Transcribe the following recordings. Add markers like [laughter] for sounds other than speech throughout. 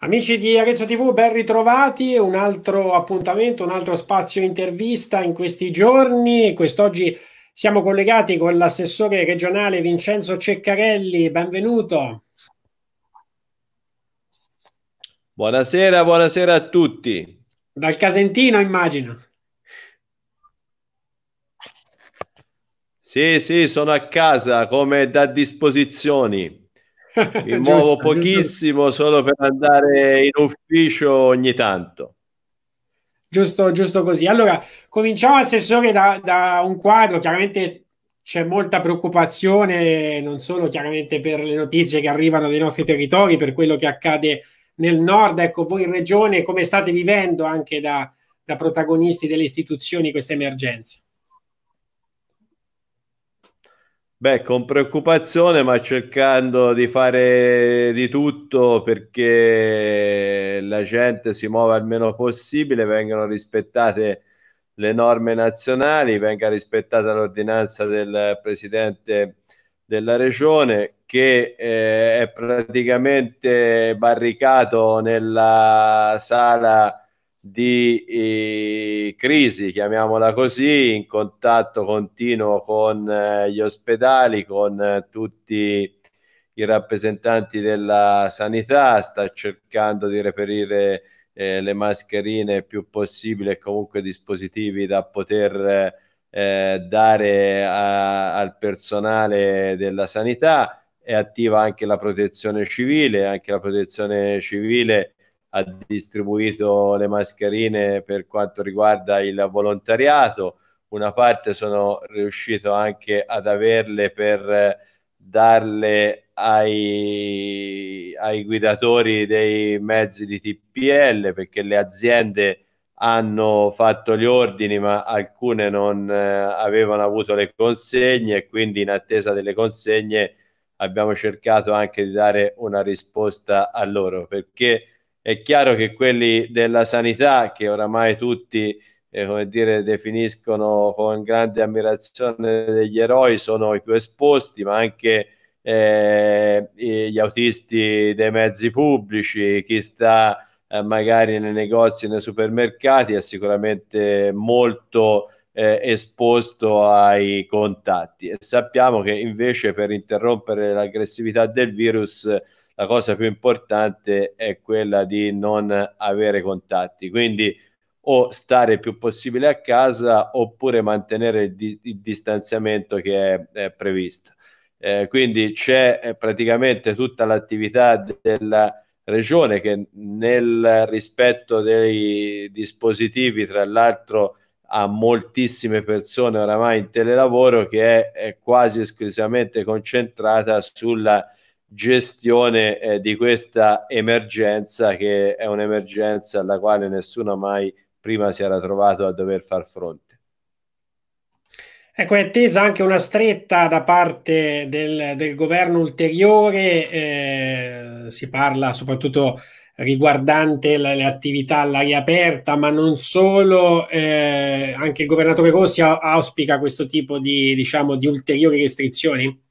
Amici di Arezzo TV, ben ritrovati. Un altro appuntamento, un altro spazio intervista in questi giorni. Quest'oggi siamo collegati con l'assessore regionale Vincenzo Ceccarelli. Benvenuto. Buonasera, buonasera a tutti. Dal Casentino, immagino. Sì, sì, sono a casa come da disposizioni mi muovo pochissimo giusto. solo per andare in ufficio ogni tanto. Giusto, giusto così. Allora, cominciamo assessore da, da un quadro, chiaramente c'è molta preoccupazione, non solo chiaramente per le notizie che arrivano dai nostri territori, per quello che accade nel nord, ecco, voi in regione come state vivendo anche da, da protagonisti delle istituzioni questa emergenza? Beh, con preoccupazione, ma cercando di fare di tutto perché la gente si muova il meno possibile, vengano rispettate le norme nazionali, venga rispettata l'ordinanza del Presidente della Regione che eh, è praticamente barricato nella sala di eh, crisi, chiamiamola così, in contatto continuo con eh, gli ospedali, con eh, tutti i rappresentanti della sanità, sta cercando di reperire eh, le mascherine più possibile e comunque dispositivi da poter eh, dare a, al personale della sanità. È attiva anche la protezione civile, anche la protezione civile ha distribuito le mascherine per quanto riguarda il volontariato, una parte sono riuscito anche ad averle per eh, darle ai, ai guidatori dei mezzi di TPL perché le aziende hanno fatto gli ordini ma alcune non eh, avevano avuto le consegne e quindi in attesa delle consegne abbiamo cercato anche di dare una risposta a loro perché è chiaro che quelli della sanità, che oramai tutti eh, come dire, definiscono con grande ammirazione degli eroi, sono i più esposti, ma anche eh, gli autisti dei mezzi pubblici, chi sta eh, magari nei negozi, nei supermercati, è sicuramente molto eh, esposto ai contatti. E sappiamo che invece per interrompere l'aggressività del virus la cosa più importante è quella di non avere contatti. Quindi o stare il più possibile a casa oppure mantenere il, di- il distanziamento che è, è previsto. Eh, quindi c'è eh, praticamente tutta l'attività della regione che nel rispetto dei dispositivi, tra l'altro a moltissime persone oramai in telelavoro, che è, è quasi esclusivamente concentrata sulla gestione eh, di questa emergenza che è un'emergenza alla quale nessuno mai prima si era trovato a dover far fronte. Ecco, è attesa anche una stretta da parte del, del governo ulteriore, eh, si parla soprattutto riguardante la, le attività all'aria aperta, ma non solo, eh, anche il governatore Rossi auspica questo tipo di, diciamo, di ulteriori restrizioni?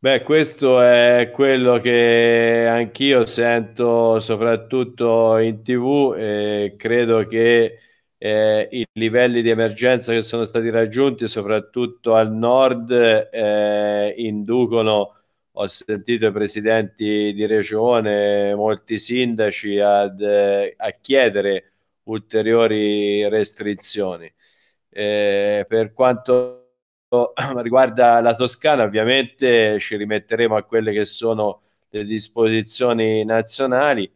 Beh, questo è quello che anch'io sento soprattutto in tv e credo che eh, i livelli di emergenza che sono stati raggiunti soprattutto al nord eh, inducono, ho sentito i presidenti di regione, molti sindaci ad, eh, a chiedere ulteriori restrizioni. Eh, per quanto [clears throat] riguarda la Toscana, ovviamente ci rimetteremo a quelle che sono le disposizioni nazionali.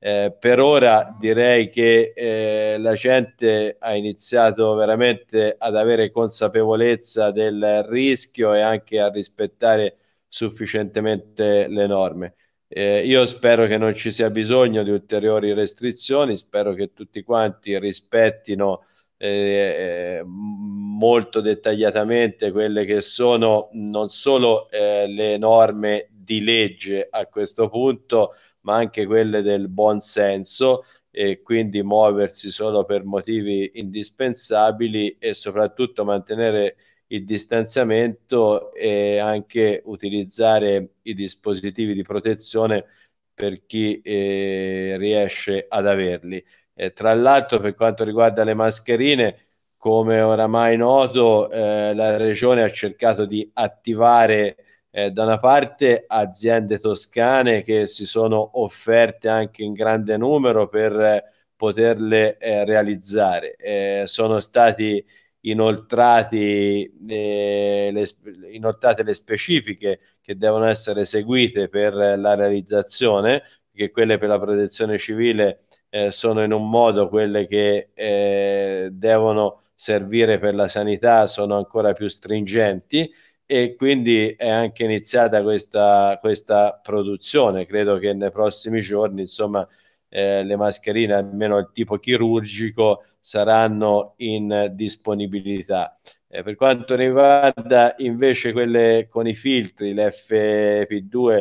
Eh, per ora direi che eh, la gente ha iniziato veramente ad avere consapevolezza del rischio e anche a rispettare sufficientemente le norme. Eh, io spero che non ci sia bisogno di ulteriori restrizioni, spero che tutti quanti rispettino eh, eh, eh molto dettagliatamente quelle che sono non solo eh, le norme di legge a questo punto, ma anche quelle del buon senso e quindi muoversi solo per motivi indispensabili e soprattutto mantenere il distanziamento e anche utilizzare i dispositivi di protezione per chi eh, riesce ad averli. E tra l'altro, per quanto riguarda le mascherine, come oramai noto, eh, la regione ha cercato di attivare eh, da una parte aziende toscane che si sono offerte anche in grande numero per eh, poterle eh, realizzare. Eh, sono stati inoltrati, eh, le, inoltrate le specifiche che devono essere seguite per la realizzazione, che quelle per la protezione civile eh, sono in un modo, quelle che eh, devono servire per la sanità sono ancora più stringenti e quindi è anche iniziata questa, questa produzione. Credo che nei prossimi giorni, insomma, eh, le mascherine, almeno il tipo chirurgico, saranno in disponibilità. Eh, per quanto riguarda invece quelle con i filtri, l'FP2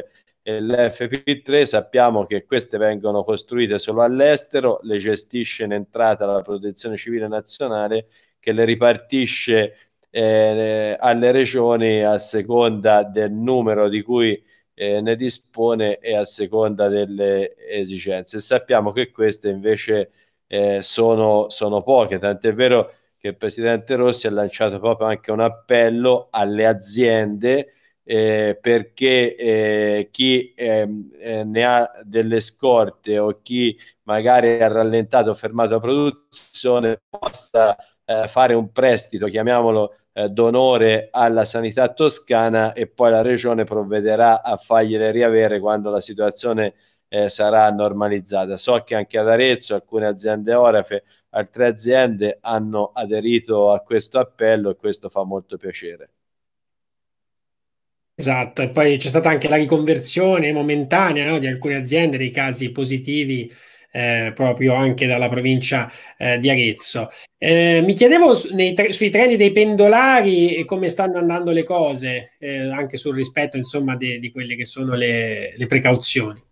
L'FP3 sappiamo che queste vengono costruite solo all'estero, le gestisce in entrata la protezione civile nazionale che le ripartisce eh, alle regioni a seconda del numero di cui eh, ne dispone e a seconda delle esigenze. Sappiamo che queste invece eh, sono, sono poche, tant'è vero che il Presidente Rossi ha lanciato proprio anche un appello alle aziende eh, perché eh, chi ehm, eh, ne ha delle scorte o chi magari ha rallentato o fermato la produzione possa eh, fare un prestito, chiamiamolo eh, d'onore alla sanità toscana e poi la regione provvederà a fargliele riavere quando la situazione eh, sarà normalizzata. So che anche ad Arezzo alcune aziende orafe, altre aziende hanno aderito a questo appello e questo fa molto piacere. Esatto, e poi c'è stata anche la riconversione momentanea no, di alcune aziende, dei casi positivi eh, proprio anche dalla provincia eh, di Arezzo. Eh, mi chiedevo su, tre, sui treni dei pendolari eh, come stanno andando le cose, eh, anche sul rispetto insomma, di quelle che sono le, le precauzioni.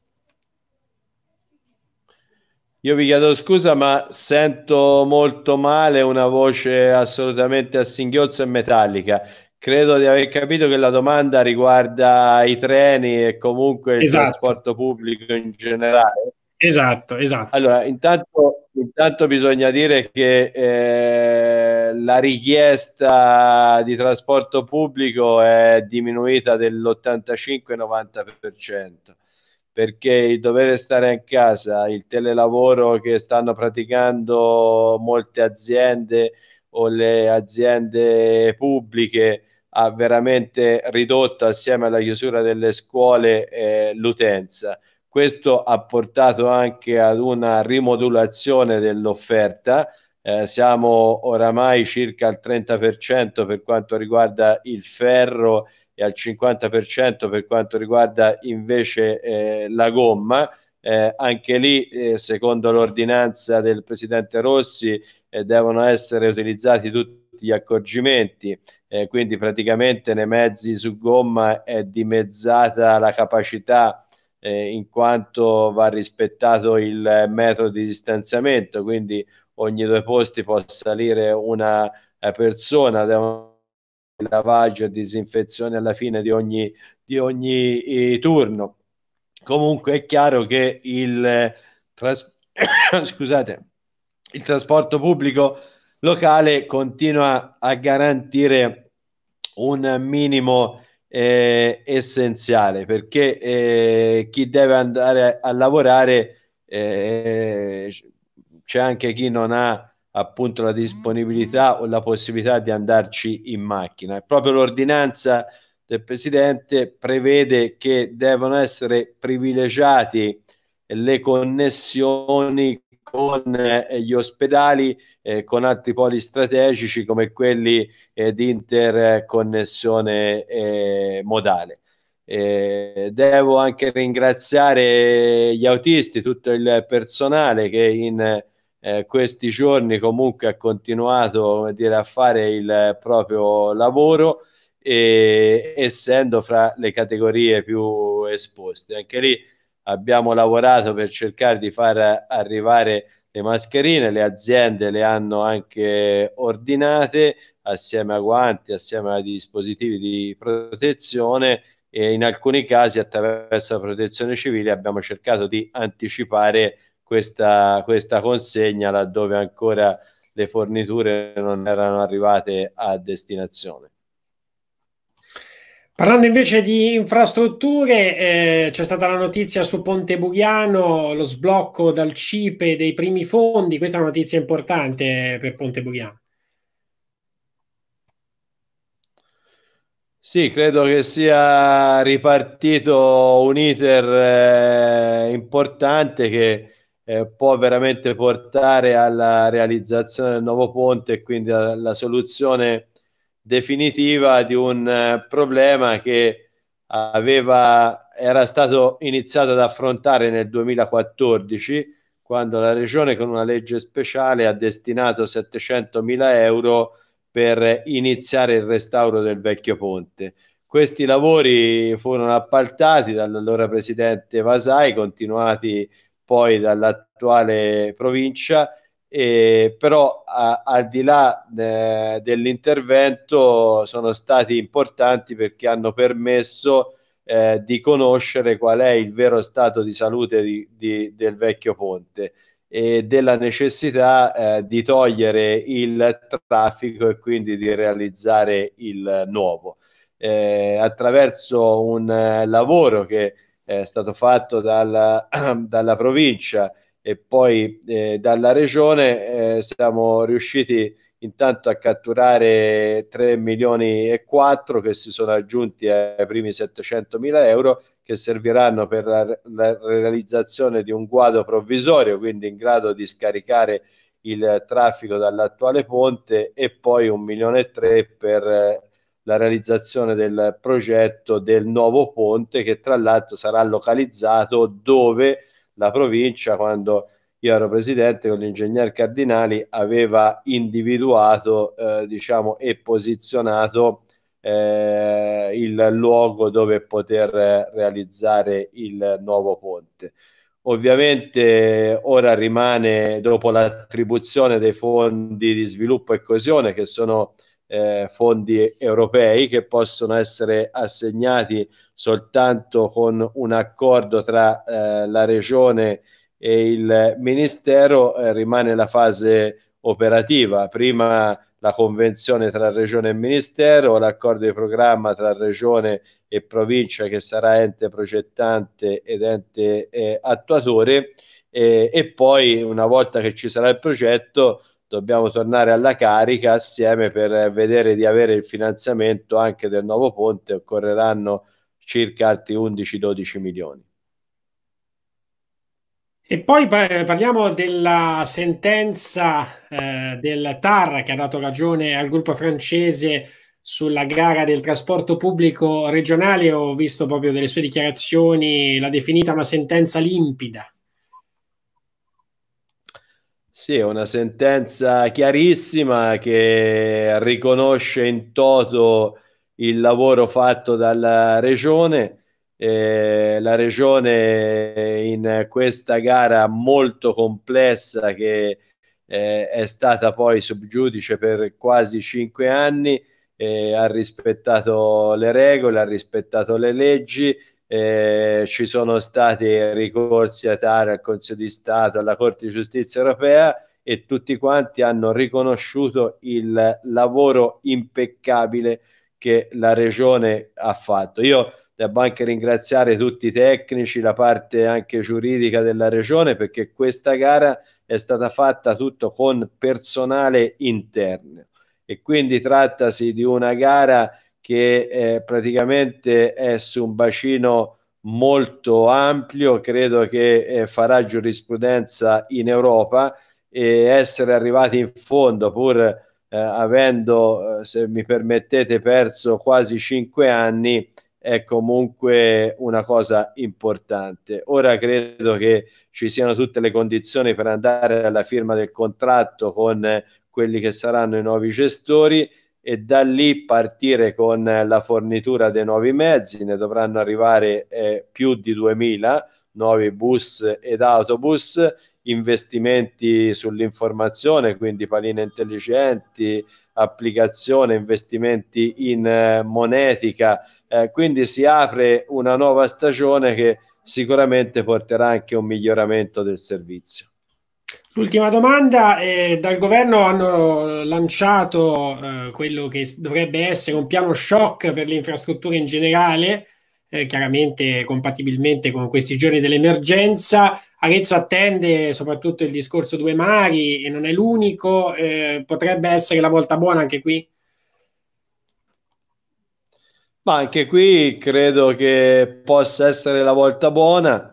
Io vi chiedo scusa, ma sento molto male una voce assolutamente a singhiozzo e metallica credo di aver capito che la domanda riguarda i treni e comunque il esatto. trasporto pubblico in generale. Esatto, esatto. Allora, intanto, intanto bisogna dire che eh, la richiesta di trasporto pubblico è diminuita dell'85-90% perché il dovere stare in casa, il telelavoro che stanno praticando molte aziende o le aziende pubbliche ha veramente ridotto assieme alla chiusura delle scuole eh, l'utenza. Questo ha portato anche ad una rimodulazione dell'offerta. Eh, siamo oramai circa al 30% per quanto riguarda il ferro e al 50% per quanto riguarda invece eh, la gomma. Eh, anche lì, eh, secondo l'ordinanza del Presidente Rossi, eh, devono essere utilizzati tutti tutti gli accorgimenti, eh, quindi praticamente nei mezzi su gomma è dimezzata la capacità eh, in quanto va rispettato il metro di distanziamento, quindi ogni due posti può salire una eh, persona da lavaggio e disinfezione alla fine di ogni, di ogni eh, turno. Comunque è chiaro che il, eh, tras- [coughs] scusate, il trasporto pubblico locale continua a garantire un minimo eh, essenziale perché eh, chi deve andare a, lavorare eh, c'è anche chi non ha appunto la disponibilità o la possibilità di andarci in macchina. Proprio l'ordinanza del Presidente prevede che devono essere privilegiati le connessioni con eh, gli ospedali eh, con altri poli strategici come quelli eh, di interconnessione eh, modale. Eh, devo anche ringraziare gli autisti, tutto il personale che in eh, questi giorni comunque ha continuato dire, a fare il proprio lavoro e, essendo fra le categorie più esposte. Anche lì abbiamo lavorato per cercare di far arrivare le mascherine, le aziende le hanno anche ordinate assieme a guanti, assieme a dispositivi di protezione e in alcuni casi attraverso la protezione civile abbiamo cercato di anticipare questa, questa consegna laddove ancora le forniture non erano arrivate a destinazione. Parlando invece di infrastrutture, eh, c'è stata la notizia su Ponte Buriano, lo sblocco dal CIPE dei primi fondi, questa è una notizia importante per Ponte Buriano. Sì, credo che sia ripartito un iter eh, importante che eh, può veramente portare alla realizzazione del nuovo ponte e quindi alla soluzione definitiva di un eh, problema che aveva, era stato iniziato ad affrontare nel 2014 quando la regione con una legge speciale ha destinato 700 mila euro per iniziare il restauro del vecchio ponte. Questi lavori furono appaltati dall'allora presidente Vasai, continuati poi dall'attuale provincia eh, però a, al di là eh, dell'intervento sono stati importanti perché hanno permesso eh, di conoscere qual è il vero stato di salute di, di, del vecchio ponte e della necessità eh, di togliere il traffico e quindi di realizzare il nuovo. Eh, attraverso un eh, lavoro che è stato fatto dalla, [clears throat] dalla provincia e poi eh, dalla regione eh, siamo riusciti intanto a catturare 3 milioni e 4 che si sono aggiunti ai primi 700 mila euro che serviranno per la, la realizzazione di un guado provvisorio, quindi in grado di scaricare il traffico dall'attuale ponte e poi 1 milione e 3 per eh, la realizzazione del progetto del nuovo ponte che tra l'altro sarà localizzato dove la provincia quando io ero presidente con l'ingegner Cardinali aveva individuato eh, diciamo, e posizionato eh, il luogo dove poter realizzare il nuovo ponte. Ovviamente ora rimane dopo l'attribuzione dei fondi di sviluppo e coesione che sono eh, fondi europei che possono essere assegnati soltanto con un accordo tra eh, la regione e il ministero eh, rimane la fase operativa. Prima la convenzione tra regione e ministero, l'accordo di programma tra regione e provincia che sarà ente progettante ed ente eh, attuatore e, e poi una volta che ci sarà il progetto dobbiamo tornare alla carica assieme per vedere di avere il finanziamento anche del nuovo ponte, occorreranno circa altri 11-12 milioni. E poi eh, parliamo della sentenza eh, del TAR che ha dato ragione al gruppo francese sulla gara del trasporto pubblico regionale. Ho visto proprio delle sue dichiarazioni, l'ha definita una sentenza limpida. Sì, è una sentenza chiarissima che riconosce in toto il lavoro fatto dalla regione. Eh, la regione in questa gara molto complessa che eh, è stata poi subgiudice per quasi cinque anni, eh, ha rispettato le regole, ha rispettato le leggi, eh, ci sono stati ricorsi a TAR, al Consiglio di Stato, alla Corte di Giustizia europea e tutti quanti hanno riconosciuto il lavoro impeccabile che la regione ha fatto. Io devo anche ringraziare tutti i tecnici, la parte anche giuridica della regione, perché questa gara è stata fatta tutto con personale interno e quindi trattasi di una gara che eh, praticamente è su un bacino molto ampio, credo che eh, farà giurisprudenza in Europa e essere arrivati in fondo pur eh, avendo, eh, se mi permettete, perso quasi cinque anni, è comunque una cosa importante. Ora credo che ci siano tutte le condizioni per andare alla firma del contratto con eh, quelli che saranno i nuovi gestori e da lì partire con eh, la fornitura dei nuovi mezzi, ne dovranno arrivare eh, più di 2000 nuovi bus ed autobus investimenti sull'informazione, quindi paline intelligenti, applicazione, investimenti in eh, monetica. Eh, quindi si apre una nuova stagione che sicuramente porterà anche un miglioramento del servizio. L'ultima domanda, eh, dal governo hanno lanciato eh, quello che dovrebbe essere un piano shock per le infrastrutture in generale, eh, chiaramente compatibilmente con questi giorni dell'emergenza Arezzo attende soprattutto il discorso due mari e non è l'unico, eh, potrebbe essere la volta buona anche qui? Ma anche qui credo che possa essere la volta buona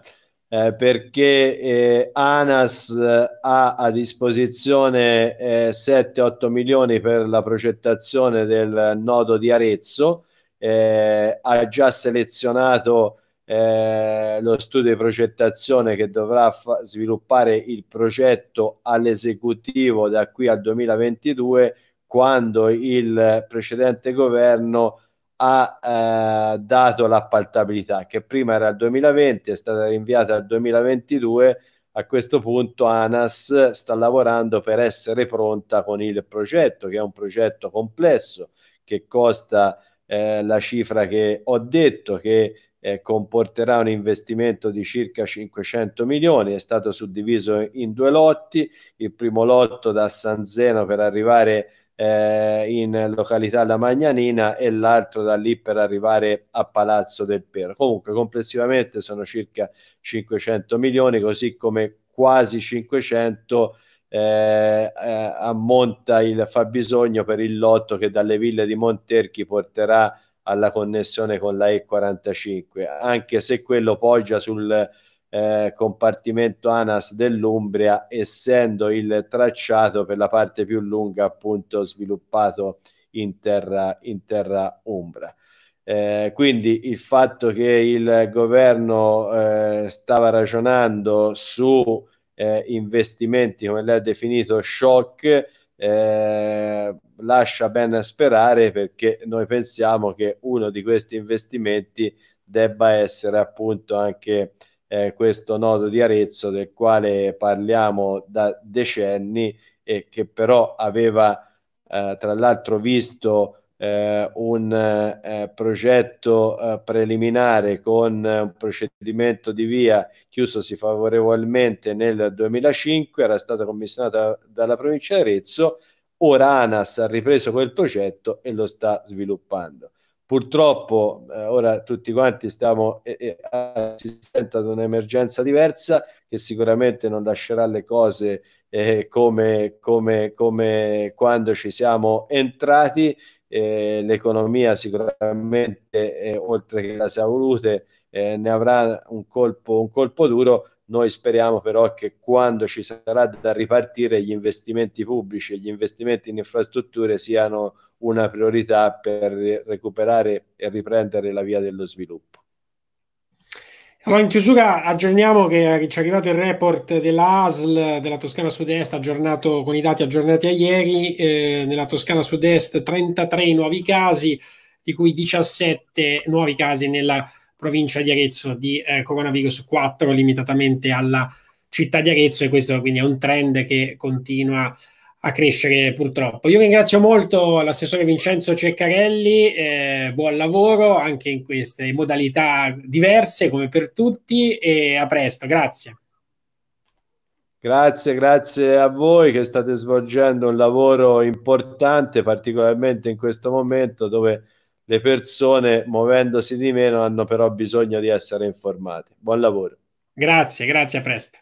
eh, perché eh, ANAS eh, ha a disposizione 7-8 eh, milioni per la progettazione del nodo di Arezzo, eh, ha già selezionato eh, lo studio di progettazione che dovrà fa- sviluppare il progetto all'esecutivo da qui al 2022 quando il precedente governo ha eh, dato l'appaltabilità che prima era il 2020 è stata rinviata al 2022 a questo punto ANAS sta lavorando per essere pronta con il progetto che è un progetto complesso che costa eh, la cifra che ho detto che eh, comporterà un investimento di circa 500 milioni, è stato suddiviso in due lotti, il primo lotto da San Zeno per arrivare eh, in località La Magnanina e l'altro da lì per arrivare a Palazzo del Pero. Comunque complessivamente sono circa 500 milioni, così come quasi 500 eh, eh, ammonta il fabbisogno per il lotto che dalle ville di Monterchi porterà alla connessione con la E45, anche se quello poggia sul eh, compartimento ANAS dell'Umbria, essendo il tracciato per la parte più lunga appunto sviluppato in terra, in terra umbra. Eh, quindi il fatto che il governo eh, stava ragionando su eh, investimenti, come lei ha definito, shock, eh, lascia ben sperare perché noi pensiamo che uno di questi investimenti debba essere appunto anche eh, questo nodo di Arezzo del quale parliamo da decenni e che però aveva eh, tra l'altro visto eh, un eh, progetto eh, preliminare con eh, un procedimento di via chiusosi favorevolmente nel 2005, era stata commissionata dalla provincia di Arezzo, ora ANAS ha ripreso quel progetto e lo sta sviluppando. Purtroppo eh, ora tutti quanti stiamo assistendo eh, ad un'emergenza diversa che sicuramente non lascerà le cose come, come, come quando ci siamo entrati eh, l'economia sicuramente, eh, oltre che la salute, eh, ne avrà un colpo, un colpo duro. Noi speriamo però che quando ci sarà da ripartire gli investimenti pubblici e gli investimenti in infrastrutture siano una priorità per recuperare e riprendere la via dello sviluppo. Allora, in chiusura aggiorniamo che eh, ci è arrivato il report dell'ASL della Toscana Sud-Est, aggiornato con i dati aggiornati a ieri. Eh, nella Toscana Sud-Est 33 nuovi casi, di cui 17 nuovi casi nella provincia di Arezzo di eh, coronavirus 4 limitatamente alla città di Arezzo e questo quindi è un trend che continua a crescere purtroppo. Io ringrazio molto l'assessore Vincenzo Ceccarelli, eh, buon lavoro anche in queste modalità diverse come per tutti e a presto, grazie. Grazie, grazie a voi che state svolgendo un lavoro importante, particolarmente in questo momento dove le persone muovendosi di meno hanno però bisogno di essere informate. Buon lavoro. Grazie, grazie, a presto.